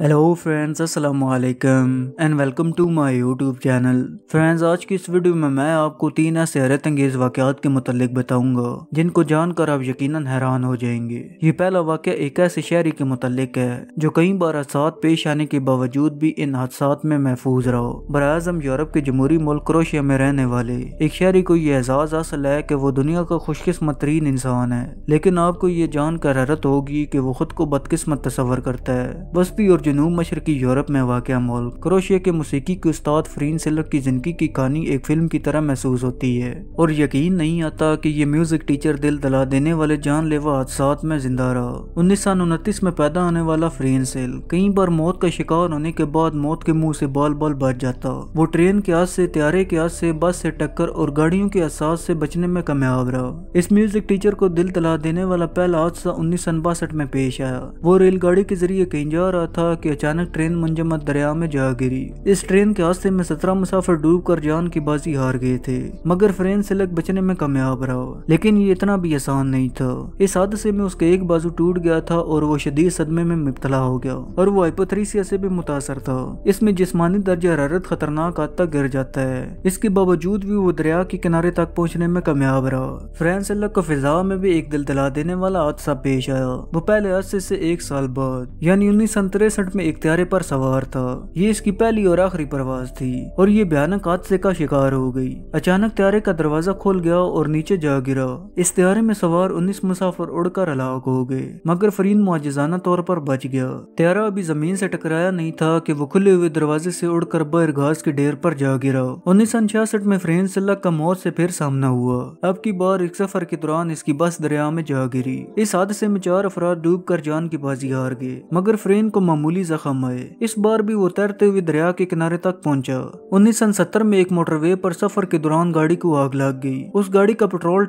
hello friends السلام علیکم and welcome to my YouTube channel friends آج کی اس ویڈیو میں میں آپ کو تین ایسے حیرت انگیز واقعات کے متعلق بتاؤں گا جن کو جان کر آپ یقیناً حیران ہو جائیں گے یہ پہلا واقعہ ایک ایسے شہری کے متعلق ہے جو کئی بار حادثات پیش آنے کے باوجود بھی ان حادثات میں محفوظ رہو براعظم یورپ کے جمہوری ملک کروشیا میں رہنے والے ایک شہری کو یہ اعزاز حاصل ہے کہ وہ دنیا کا خوش قسمت ترین انسان ہے لیکن آپ کو یہ جان کر حیرت ہوگی کہ وہ خود کو بدقسمت تصور کرتا ہے بس بھی اور جنوب مشرقی یورپ میں واقع مول کروشیا کے موسیقی کے استاد فرین سیل کی زندگی کی کہانی ایک فلم کی طرح محسوس ہوتی ہے اور یقین نہیں آتا کہ یہ میوزک ٹیچر دل دلا دینے والے جان لیوا حادثات میں زندہ رہا انیس سو انتیس میں پیدا ہونے والا فرین سیل کئی بار موت کا شکار ہونے کے بعد موت کے منہ سے بال بال بچ جاتا وہ ٹرین کے آج سے طیارے کے آج سے بس سے ٹکر اور گاڑیوں کے احساس سے بچنے میں کامیاب رہا اس میوزک ٹیچر کو دل دلا دینے والا پہلا حادثہ انیس سو باسٹھ میں پیش آیا وہ ریل گاڑی کے ذریعے کہیں جا رہا تھا کہ اچانک ٹرین منجمت دریا میں جا گری اس ٹرین کے حادثے میں سترہ مسافر ڈوب کر جان کی بازی ہار گئے تھے مگر فرین سے لگ بچنے میں کامیاب رہا لیکن یہ اتنا بھی آسان نہیں تھا اس حادثے میں اس کے ایک بازو ٹوٹ گیا تھا اور وہ شدید صدمے میں مبتلا ہو گیا اور وہ ہائپوتھریسیا سے بھی متاثر تھا اس میں جسمانی درجہ حرارت خطرناک حد تک گر جاتا ہے اس کے باوجود بھی وہ دریا کے کنارے تک پہنچنے میں کامیاب رہا فرین سے لگ کو فضا میں بھی ایک دل دینے والا حادثہ پیش آیا وہ پہلے حادثے سے ایک سال بعد یعنی انیس سو منٹ میں ایک تیارے پر سوار تھا یہ اس کی پہلی اور آخری پرواز تھی اور یہ یہاں حادثے کا شکار ہو گئی اچانک تیارے کا دروازہ کھول گیا اور نیچے جا گرا اس تیارے میں سوار انیس مسافر اڑ کر ہو گئے مگر فرین معجزانہ طور پر بچ گیا تیارہ ابھی زمین سے ٹکرایا نہیں تھا کہ وہ کھلے ہوئے دروازے سے اڑ کر بہر گھاس کے ڈیر پر جا گرا انیس سو چھیاسٹھ میں فرین سلح کا موت سے پھر سامنا ہوا اب کی بار ایک سفر کے دوران اس کی بس دریا میں جا گری اس حادثے میں چار افراد ڈوب کر جان کی بازی ہار گئے مگر فرین کو معمولی معمولی زخم آئے اس بار بھی وہ تیرتے ہوئے دریا کے کنارے تک پہنچا انیس سن ستر میں ایک موٹر وے پر سفر کے دوران گاڑی کو آگ لگ گئی اس گاڑی کا پیٹرول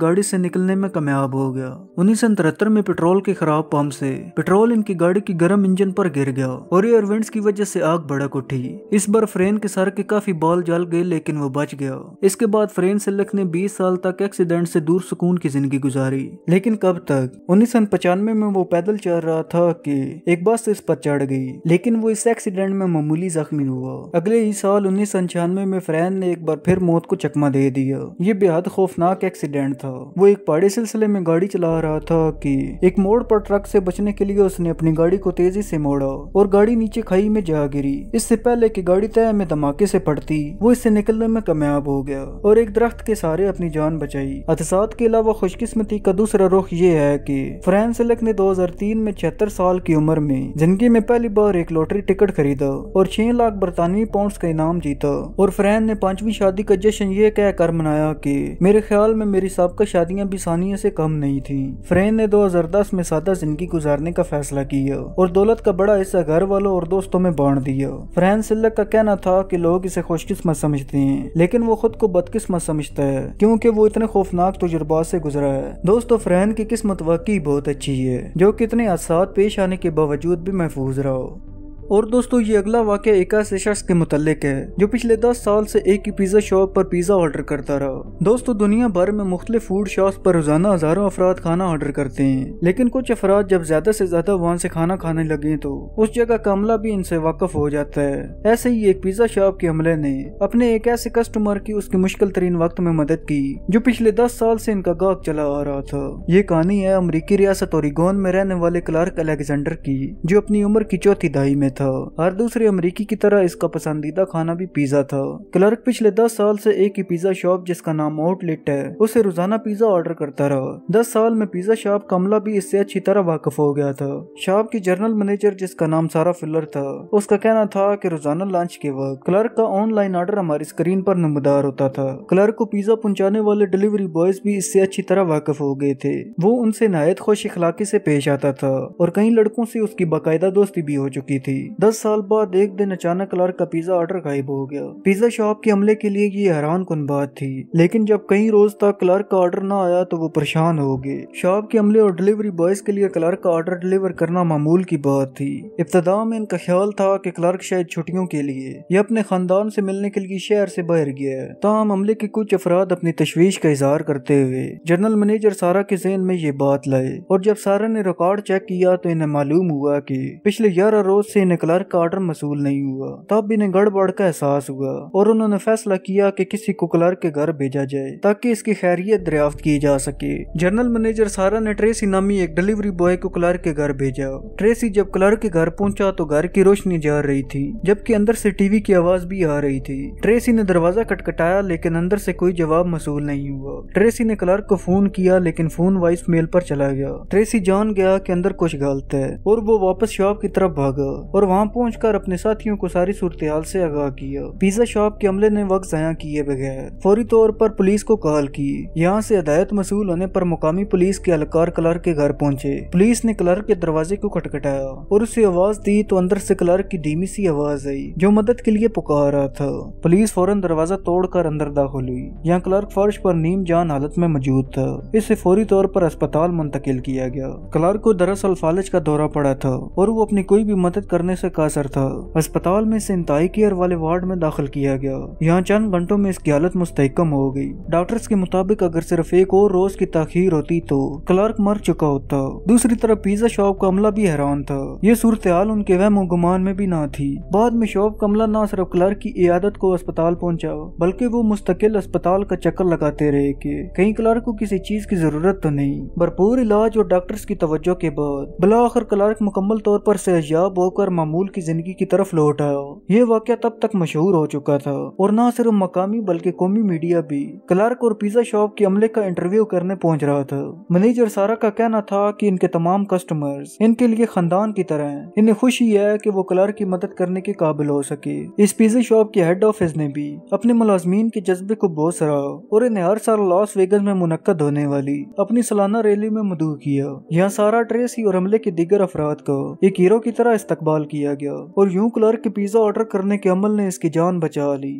گاڑی سے نکلنے میں کامیاب ہو گیا انیس سن ترہتر میں کے خراب پمپ سے پیٹرول ان کی گاڑی کی گرم انجن پر گر گیا اور کی وجہ سے آگ بڑک اٹھی اس بار فرین کے سر کے کافی بال جل گئے لیکن وہ بچ گیا اس کے بعد فرین سلک نے بیس سال تک ایکسیڈنٹ سے دور سکون کی زندگی گزاری لیکن کب تک انیس سن پچانوے میں وہ پیدل چل کر رہا تھا کہ ایک بس اس پر چڑھ گئی لیکن وہ اس ایکسیڈنٹ میں معمولی زخمی ہوا اگلے ہی سال انیس سو انچانوے میں نے ایک بار پھر موت کو چکمہ دے دیا یہ بے حد خوفناک ایکسیڈنٹ تھا وہ ایک پہاڑی سلسلے میں گاڑی چلا رہا تھا کہ ایک موڑ پر ٹرک سے بچنے کے لیے اس نے اپنی گاڑی کو تیزی سے موڑا اور گاڑی نیچے کھائی میں جا گری اس سے پہلے کہ گاڑی طے میں دھماکے سے پڑتی وہ اس سے نکلنے میں کامیاب ہو گیا اور ایک درخت کے سارے اپنی جان بچائی حادثات کے علاوہ خوش قسمتی کا دوسرا رخ یہ ہے کہ فرین سلک نے دو ہزار تین میں چھتر سال کی عمر میں زندگی میں پہلی بار ایک لوٹری ٹکٹ خریدا اور چھ لاکھ برطانوی پاؤنڈز کا انعام جیتا اور فرین نے پانچویں شادی کا جشن یہ کہہ کر منایا کہ میرے خیال میں میری سابقہ شادیاں بھی ثانیہ سے کم نہیں تھی فرین نے دو ہزار دس میں سادہ زندگی گزارنے کا فیصلہ کیا اور دولت کا بڑا حصہ گھر والوں اور دوستوں میں بانٹ دیا فرین سلک کا کہنا تھا کہ لوگ اسے خوش قسمت سمجھتے ہیں لیکن وہ خود کو بدقسمت سمجھتا ہے کیونکہ وہ اتنے خوفناک تجربات سے گزرا ہے دوستو فرین کی قسمت واقعی بہت اچھی ہے جو کتنے حادثات پیش آنے کے باوجود بھی محفوظ رہو اور دوستو یہ اگلا واقعہ ایک ایسے شخص کے متعلق ہے جو پچھلے دس سال سے ایک ہی پیزا شاپ پر پیزا آرڈر کرتا رہا دوستو دنیا بھر میں مختلف فوڈ شاپس پر روزانہ ہزاروں افراد کھانا آرڈر کرتے ہیں لیکن کچھ افراد جب زیادہ سے زیادہ وہاں سے کھانا کھانے لگے تو اس جگہ کا عملہ بھی ان سے واقف ہو جاتا ہے ایسے ہی ایک پیزا شاپ کے عملے نے اپنے ایک ایسے کسٹمر کی اس کے مشکل ترین وقت میں مدد کی جو پچھلے دس سال سے ان کا گاہک چلا آ رہا تھا یہ کہانی ہے امریکی ریاست اوریگون میں رہنے والے کلارک الیگزینڈر کی جو اپنی عمر کی چوتھی دہائی میں تھا ہر دوسرے امریکی کی طرح اس کا پسندیدہ کھانا بھی پیزا تھا کلرک پچھلے دس سال سے ایک ہی پیزا شاپ جس کا نام آؤٹ لٹ ہے اسے روزانہ پیزا آرڈر کرتا رہا دس سال میں پیزا شاپ کملا بھی اس سے اچھی طرح واقف ہو گیا تھا شاپ کی جنرل مینیجر جس کا نام سارا فلر تھا اس کا کہنا تھا کہ روزانہ لانچ کے وقت کلرک کا آن لائن آرڈر ہماری اسکرین پر نمودار ہوتا تھا کلرک کو پیزا پہنچانے والے ڈلیوری بوائز بھی اس سے اچھی طرح واقف ہو گئے تھے وہ ان سے نہایت خوش اخلاقی سے پیش آتا تھا اور کئی لڑکوں سے اس کی باقاعدہ دوستی بھی ہو چکی تھی دس سال بعد ایک دن اچانک کلارک کا پیزا آرڈر غائب ہو گیا پیزا شاپ کے عملے کے لیے یہ حیران کن بات تھی لیکن جب کئی روز تک کلارک کا آرڈر نہ آیا تو وہ پریشان ہو گئے شاپ کے عملے اور ڈلیوری بوائز کے لیے کلارک کا آرڈر کرنا معمول کی بات تھی ابتدا میں ان کا خیال تھا کہ کلارک شاید چھٹیوں کے لیے یا اپنے خاندان سے ملنے کے لیے شہر سے باہر گیا ہے تاہم عملے کے کچھ افراد اپنی تشویش کا اظہار کرتے ہوئے جنرل منیجر سارا کے ذہن میں یہ بات لائے اور جب سارا نے ریکارڈ چیک کیا تو انہیں معلوم ہوا کہ پچھلے گیارہ روز سے کلرک کا آرڈر مصول نہیں ہوا تب انہیں گڑبڑ کا احساس ہوا اور انہوں نے فیصلہ کیا کہ کسی کو کلرک کے گھر بھیجا جائے تاکہ اس کی خیریت دریافت کی جا سکے جنرل منیجر کے گھر بھیجا ٹریسی جب کلرک کے گھر پہنچا تو گھر کی روشنی جا رہی تھی جبکہ اندر سے ٹی وی کی آواز بھی آ رہی تھی ٹریسی نے دروازہ کٹ کٹایا لیکن اندر سے کوئی جواب مصول نہیں ہوا ٹریسی نے کلرک کو فون کیا لیکن فون وائس میل پر چلا گیا ٹریسی جان گیا کہ اندر کچھ غلط ہے اور وہ واپس شاپ کی طرف بھاگا اور وہاں پہنچ کر اپنے ساتھیوں کو ساری صورتحال سے آگاہ کیا پیزا شاپ کے عملے نے وقت ضائع کیے بغیر فوری طور پر پولیس کو کال کی یہاں سے ادایت مصول ہونے پر مقامی پولیس کے اہلکار کلرک کے گھر پہنچے پولیس نے کلرک کے دروازے کو کٹ کٹایا اور اسے آواز دی تو اندر سے کلرک کی دھیمی سی آواز آئی جو مدد کے لیے پکارا تھا پولیس فوراً دروازہ توڑ کر اندر داخل لئی یہاں کلرک فارش پر نیم جان حالت میں موجود تھا اسے فوری طور پر اسپتال منتقل کیا گیا کلرک کو دراصل فالج کا دورہ پڑا تھا اور وہ اپنی کوئی بھی مدد کرنے سے کاثر تھا اسپتال میں اسے انتظار کیئر والے وارڈ میں داخل کیا گیا یہاں چند گھنٹوں میں اس کی حالت مستحکم ہو گئی ڈاکٹرز کے مطابق اگر صرف ایک اور روز کی تاخیر ہوتی تو کلارک مر چکا ہوتا دوسری طرف کا عملہ بھی حیران تھا یہ صورتحال ان کے وہم و گمان میں بھی نہ تھی بعد میں شاپ کا عملہ نہ صرف کلرک کی عیادت کو اسپتال پہنچا بلکہ وہ مستقل اسپتال کا چکر لگاتے رہے کہ کہیں کلرک کو کسی چیز کی ضرورت تو نہیں بھرپور علاج اور ڈاکٹرز کی توجہ کے بعد بلاخر کلرک مکمل طور پر سہجاب ہو کر معمول کی زندگی کی طرف آیا یہ واقعہ تب تک مشہور ہو چکا تھا اور نہ صرف مقامی بلکہ قومی میڈیا بھی کلارک اور پیزا شاپ کے عملے کا انٹرویو کرنے پہنچ رہا تھا منیجر سارا کا کہنا تھا کہ ان کے تمام کسٹمرز ان کے لیے خاندان کی طرح ہیں انہیں خوشی ہے کہ وہ کلارک کی مدد کرنے کے قابل ہو سکے اس پیزا شاپ کے ہیڈ آفس نے بھی اپنے ملازمین کے جذبے کو بوس رہا اور انہیں ہر سال لاس ویگز میں منعقد ہونے والی اپنی سالانہ ریلی میں مدعو کیا یہاں سارا ٹریسی اور حملے کے دیگر افراد کو ایک ہیرو کی طرح استقبال کیا گیا اور یوں کلارک کے پیزا آرڈر کرنے کے عمل نے اس کی جان بچا لی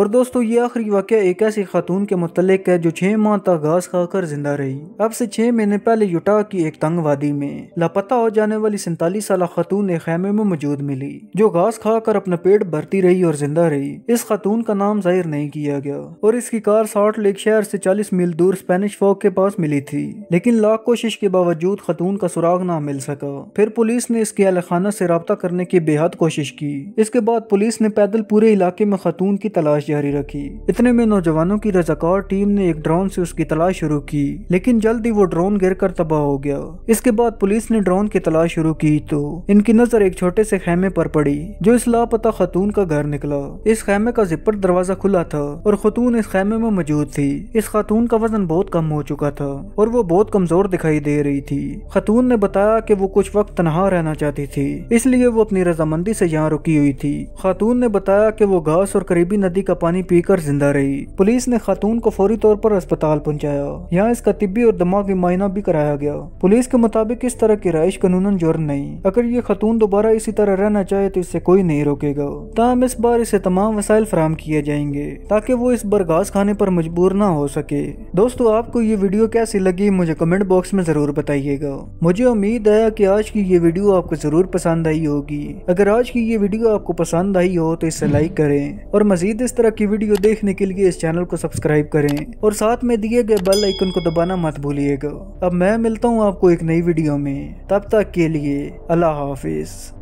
اور دوستو یہ آخری واقعہ ایک ایسی خاتون کے متعلق ہے جو چھ ماہ تک گھاس کھا کر زندہ رہی اب سے چھ مہینے پہلے یوٹا کی ایک تنگ وادی میں لاپتہ ہو جانے والی سینتالیس سالہ خاتون ایک خیمے میں موجود ملی جو گھاس کھا کر اپنا پیٹ بھرتی رہی اور زندہ رہی اس خاتون کا نام ظاہر نہیں کیا گیا اور اس کی کار ساٹھ لیک شہر سے چالیس میل دور اسپینش فوق کے پاس ملی تھی لیکن لاکھ کوشش کے باوجود خاتون کا سراغ نہ مل سکا پھر پولیس نے اس کے اہل خانہ سے رابطہ کرنے کی بے حد کوشش کی اس کے بعد پولیس نے پیدل پورے علاقے میں خاتون کی تلاش جاری رکھی اتنے میں نوجوانوں کی رضاکار ٹیم نے ایک ڈرون سے اس کی تلاش شروع کی لیکن جلد ہی وہ ڈرون گر کر تباہ ہو گیا اس کے بعد پولیس نے ڈرون کی تلاش شروع کی تو ان کی نظر ایک چھوٹے سے خیمے پر پڑی جو اس لاپتہ خاتون کا گھر نکلا اس خیمے کا زپر دروازہ کھلا تھا اور خاتون اس خیمے میں موجود تھی اس خاتون کا وزن بہت کم ہو چکا تھا اور وہ بہت کمزور دکھائی دے رہی تھی خاتون نے بتایا کہ وہ کچھ وقت تنہا رہنا چاہتی تھی اس لیے وہ اپنی رضامندی سے یہاں رکی ہوئی تھی خاتون نے بتایا کہ وہ گھاس اور قریبی ندی کا پانی پی کر زندہ رہی پولیس نے خاتون کو فوری طور پر اسپتال پہنچایا یہاں اس کا طبی اور دماغی معائنہ بھی کرایا گیا پولیس کے مطابق اس طرح کی رائش قانون جرم نہیں اگر یہ خاتون دوبارہ اسی طرح رہنا چاہے تو اسے کوئی نہیں روکے گا تاہم اس بار اسے تمام وسائل فراہم کیے جائیں گے تاکہ وہ اس برگاس کھانے پر مجبور نہ ہو سکے دوستو آپ کو یہ ویڈیو کیسی لگی مجھے کمنٹ باکس میں ضرور بتائیے گا مجھے امید ہے کہ آج کی یہ ویڈیو آپ کو ضرور پسند آئی ہوگی اگر آج کی یہ ویڈیو آپ کو پسند آئی ہو تو اسے لائک کریں اور مزید اس طرح طرح کی ویڈیو دیکھنے کے لیے اس چینل کو سبسکرائب کریں اور ساتھ میں دیے گئے بیل آئیکن کو دبانا مت بھولیے گا اب میں ملتا ہوں آپ کو ایک نئی ویڈیو میں تب تک کے لیے اللہ حافظ